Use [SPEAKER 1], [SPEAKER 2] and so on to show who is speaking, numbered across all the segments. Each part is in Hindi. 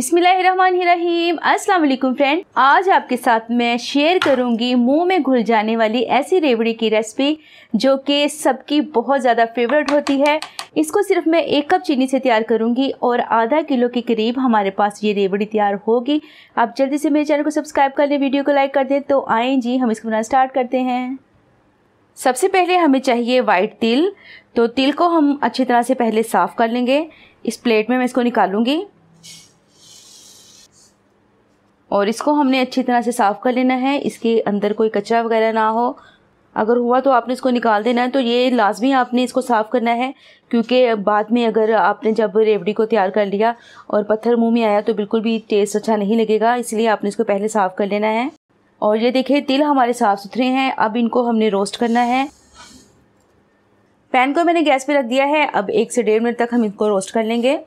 [SPEAKER 1] बिस्मिल्लाहिर्रहमानिर्रहीम अस्सलाम वालेकुम फ्रेंड आज आपके साथ मैं शेयर करूंगी मुंह में घुल जाने वाली ऐसी रेवड़ी की रेसिपी जो कि सबकी बहुत ज़्यादा फेवरेट होती है इसको सिर्फ मैं एक कप चीनी से तैयार करूंगी और आधा किलो के करीब हमारे पास ये रेवड़ी तैयार होगी आप जल्दी से मेरे चैनल को सब्सक्राइब कर लें वीडियो को लाइक कर दें तो आए जी हम इसको बनाना स्टार्ट करते हैं सबसे पहले हमें चाहिए वाइट तिल तो तिल को हम अच्छी तरह से पहले साफ़ कर लेंगे इस प्लेट में मैं इसको निकालूंगी और इसको हमने अच्छी तरह से साफ़ कर लेना है इसके अंदर कोई कचरा वगैरह ना हो अगर हुआ तो आपने इसको निकाल देना है तो ये लाजमी आपने इसको साफ़ करना है क्योंकि बाद में अगर आपने जब रेवड़ी को तैयार कर लिया और पत्थर मुंह में आया तो बिल्कुल भी टेस्ट अच्छा नहीं लगेगा इसलिए आपने इसको पहले साफ़ कर लेना है और ये देखिए तिल हमारे साफ़ सुथरे हैं अब इनको हमने रोस्ट करना है पैन को मैंने गैस पर रख दिया है अब एक से डेढ़ मिनट तक हम इनको रोस्ट कर लेंगे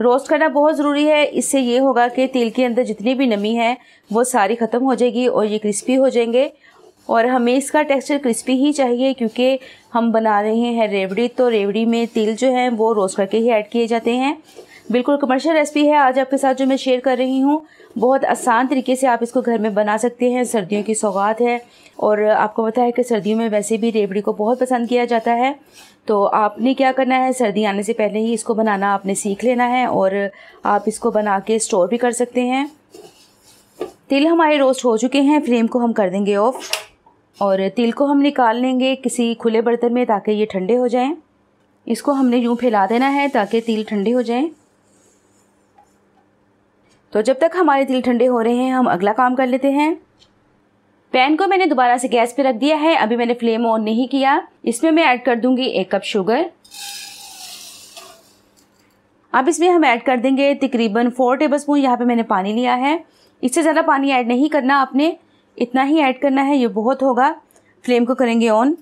[SPEAKER 1] रोस्ट करना बहुत ज़रूरी है इससे ये होगा कि तेल के अंदर जितनी भी नमी है वो सारी ख़त्म हो जाएगी और ये क्रिस्पी हो जाएंगे और हमें इसका टेक्सचर क्रिस्पी ही चाहिए क्योंकि हम बना रहे हैं रेवड़ी तो रेवड़ी में तिल जो है वो रोस्ट करके ही ऐड किए जाते हैं बिल्कुल कमर्शियल रेसिपी है आज आपके साथ जो मैं शेयर कर रही हूँ बहुत आसान तरीके से आप इसको घर में बना सकते हैं सर्दियों की सौगात है और आपको पता है कि सर्दियों में वैसे भी रेबड़ी को बहुत पसंद किया जाता है तो आपने क्या करना है सर्दी आने से पहले ही इसको बनाना आपने सीख लेना है और आप इसको बना के स्टोर भी कर सकते हैं तिल हमारे रोस्ट हो चुके हैं फ्लेम को हम कर देंगे ऑफ और तिल को हम निकाल लेंगे किसी खुले बर्तन में ताकि ये ठंडे हो जाएं इसको हमने यूँ फैला देना है ताकि तिल ठंडे हो जाएं तो जब तक हमारे तिल ठंडे हो रहे हैं हम अगला काम कर लेते हैं पैन को मैंने दोबारा से गैस पे रख दिया है अभी मैंने फ्लेम ऑन नहीं किया इसमें मैं ऐड कर दूंगी एक कप शुगर अब इसमें हम ऐड कर देंगे तकरीबन फोर टेबल स्पून यहाँ पर मैंने पानी लिया है इससे ज़्यादा पानी ऐड नहीं करना आपने इतना ही ऐड करना है ये बहुत होगा फ्लेम को करेंगे ऑन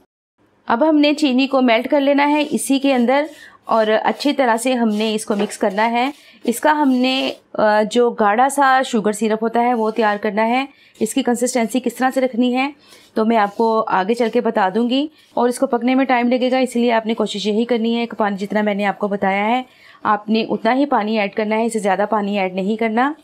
[SPEAKER 1] अब हमने चीनी को मेल्ट कर लेना है इसी के अंदर और अच्छी तरह से हमने इसको मिक्स करना है इसका हमने जो गाढ़ा सा शुगर सिरप होता है वो तैयार करना है इसकी कंसिस्टेंसी किस तरह से रखनी है तो मैं आपको आगे चल के बता दूंगी और इसको पकने में टाइम लगेगा इसलिए आपने कोशिश यही करनी है कि पानी जितना मैंने आपको बताया है आपने उतना ही पानी ऐड करना है इसे ज़्यादा पानी ऐड नहीं करना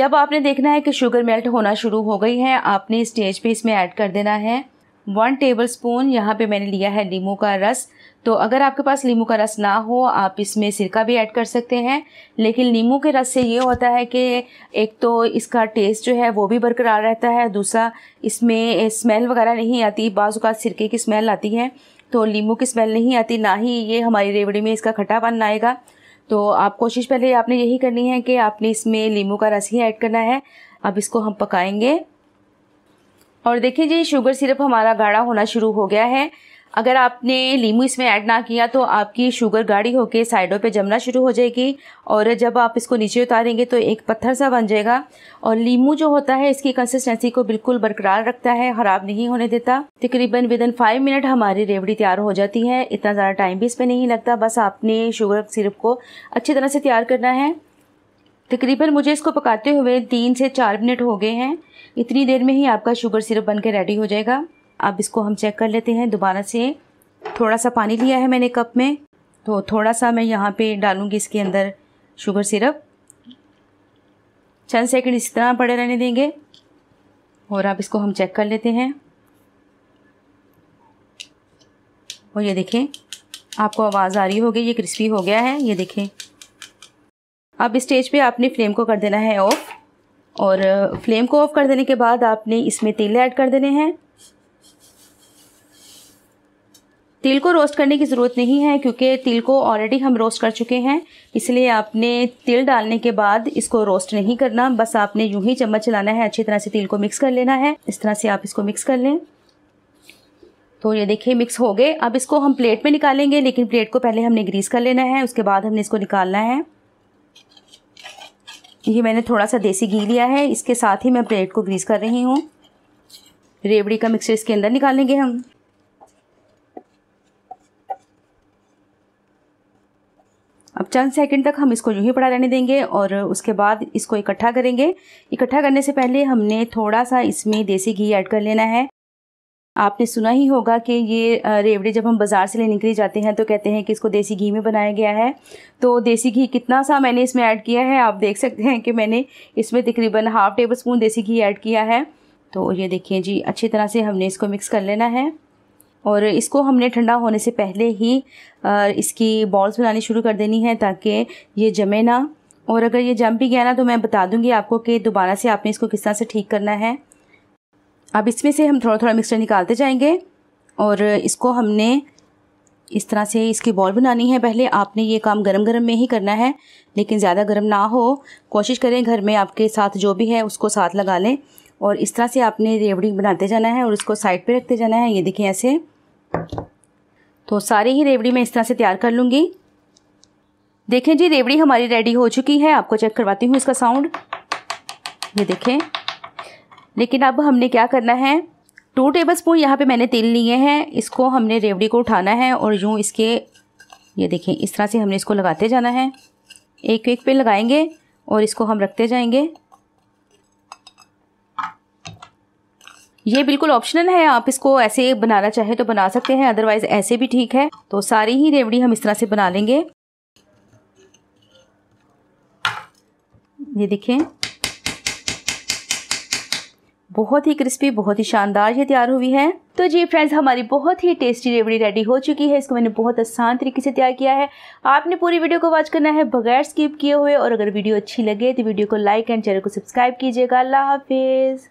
[SPEAKER 1] जब आपने देखना है कि शुगर मेल्ट होना शुरू हो गई है आपने स्टेज पे इसमें ऐड कर देना है वन टेबल स्पून यहाँ पर मैंने लिया है लीमू का रस तो अगर आपके पास लीमू का रस ना हो आप इसमें सिरका भी ऐड कर सकते हैं लेकिन नींबू के रस से ये होता है कि एक तो इसका टेस्ट जो है वो भी बरकरार रहता है दूसरा इसमें स्मेल वगैरह नहीं आती बाज़ात सिरके की स्मेल आती है तो नींबू की स्मेल नहीं आती ना ही ये हमारी रेवड़ी में इसका खट्टापन आएगा तो आप कोशिश पहले आपने यही करनी है कि आपने इसमें नींबू का रस ही ऐड करना है अब इसको हम पकाएंगे और देखिए जी शुगर सिरप हमारा गाढ़ा होना शुरू हो गया है अगर आपने लीमू इसमें ऐड ना किया तो आपकी शुगर गाढ़ी होकर साइडों पे जमना शुरू हो जाएगी और जब आप इसको नीचे उतारेंगे तो एक पत्थर सा बन जाएगा और लीमू जो होता है इसकी कंसिस्टेंसी को बिल्कुल बरकरार रखता है ख़राब नहीं होने देता तकरीबन विद इन फाइव मिनट हमारी रेवड़ी तैयार हो जाती है इतना ज़्यादा टाइम भी इस पर नहीं लगता बस आपने शुगर सिरप को अच्छी तरह से तैयार करना है तकरीबन मुझे इसको पकाते हुए तीन से चार मिनट हो गए हैं इतनी देर में ही आपका शुगर सिरप बन के रेडी हो जाएगा अब इसको हम चेक कर लेते हैं दोबारा से थोड़ा सा पानी लिया है मैंने कप में तो थोड़ा सा मैं यहाँ पे डालूँगी इसके अंदर शुगर सिरप चंद सेकंड इस तरह पड़े रहने देंगे और अब इसको हम चेक कर लेते हैं और ये देखें आपको आवाज़ आ रही होगी ये क्रिस्पी हो गया है ये देखें अब स्टेज पे आपने फ्लेम को कर देना है ऑफ़ और फ्लेम को ऑफ़ कर देने के बाद आपने इसमें तेल ऐड कर देने हैं तिल को रोस्ट करने की ज़रूरत नहीं है क्योंकि तिल को ऑलरेडी हम रोस्ट कर चुके हैं इसलिए आपने तिल डालने के बाद इसको रोस्ट नहीं करना बस आपने यूं ही चम्मच चलाना है अच्छी तरह से तिल को मिक्स कर लेना है इस तरह से आप इसको मिक्स कर लें तो ये देखिए मिक्स हो गए अब इसको हम प्लेट में निकालेंगे लेकिन प्लेट को पहले हमने ग्रीस कर लेना है उसके बाद हमने इसको निकालना है ये मैंने थोड़ा सा देसी घी लिया है इसके साथ ही मैं प्लेट को ग्रीस कर रही हूँ रेवड़ी का मिक्सचर इसके अंदर निकालेंगे हम अब चंद सेकंड तक हम इसको यूँ ही पड़ा रहने देंगे और उसके बाद इसको इकट्ठा करेंगे इकट्ठा करने से पहले हमने थोड़ा सा इसमें देसी घी ऐड कर लेना है आपने सुना ही होगा कि ये रेवड़े जब हम बाज़ार से लेने के लिए जाते हैं तो कहते हैं कि इसको देसी घी में बनाया गया है तो देसी घी कितना सा मैंने इसमें ऐड किया है आप देख सकते हैं कि मैंने इसमें तकरीबन हाफ़ टेबल स्पून देसी घी ऐड किया है तो ये देखिए जी अच्छी तरह से हमने इसको मिक्स कर लेना है और इसको हमने ठंडा होने से पहले ही इसकी बॉल्स बनानी शुरू कर देनी है ताकि ये जमे ना और अगर ये जम भी गया ना तो मैं बता दूंगी आपको कि दोबारा से आपने इसको किस तरह से ठीक करना है अब इसमें से हम थोड़ा थोड़ा मिक्सचर निकालते जाएंगे और इसको हमने इस तरह से इसकी बॉल बनानी है पहले आपने ये काम गरम गरम में ही करना है लेकिन ज़्यादा गरम ना हो कोशिश करें घर में आपके साथ जो भी है उसको साथ लगा लें और इस तरह से आपने रेवड़ी बनाते जाना है और इसको साइड पे रखते जाना है ये देखें ऐसे तो सारी ही रेवड़ी मैं इस तरह से तैयार कर लूँगी देखें जी रेवड़ी हमारी रेडी हो चुकी है आपको चेक करवाती हूँ इसका साउंड ये देखें लेकिन अब हमने क्या करना है टू टेबल स्पून यहाँ पर मैंने तेल लिए हैं इसको हमने रेवड़ी को उठाना है और यूँ इसके ये देखें इस तरह से हमने इसको लगाते जाना है एक एक पे लगाएंगे और इसको हम रखते जाएंगे ये बिल्कुल ऑप्शनल है आप इसको ऐसे बनाना चाहे तो बना सकते हैं अदरवाइज़ ऐसे भी ठीक है तो सारी ही रेवड़ी हम इस तरह से बना लेंगे ये देखें बहुत ही क्रिस्पी बहुत ही शानदार ये तैयार हुई है तो जी फ्रेंड्स हमारी बहुत ही टेस्टी रेवड़ी रेडी हो चुकी है इसको मैंने बहुत आसान तरीके से तैयार किया है आपने पूरी वीडियो को वॉच करना है बगैर स्किप किए हुए और अगर वीडियो अच्छी लगे तो वीडियो को लाइक एंड चैनल को सब्सक्राइब कीजिएगा अल्लाह हाफिज़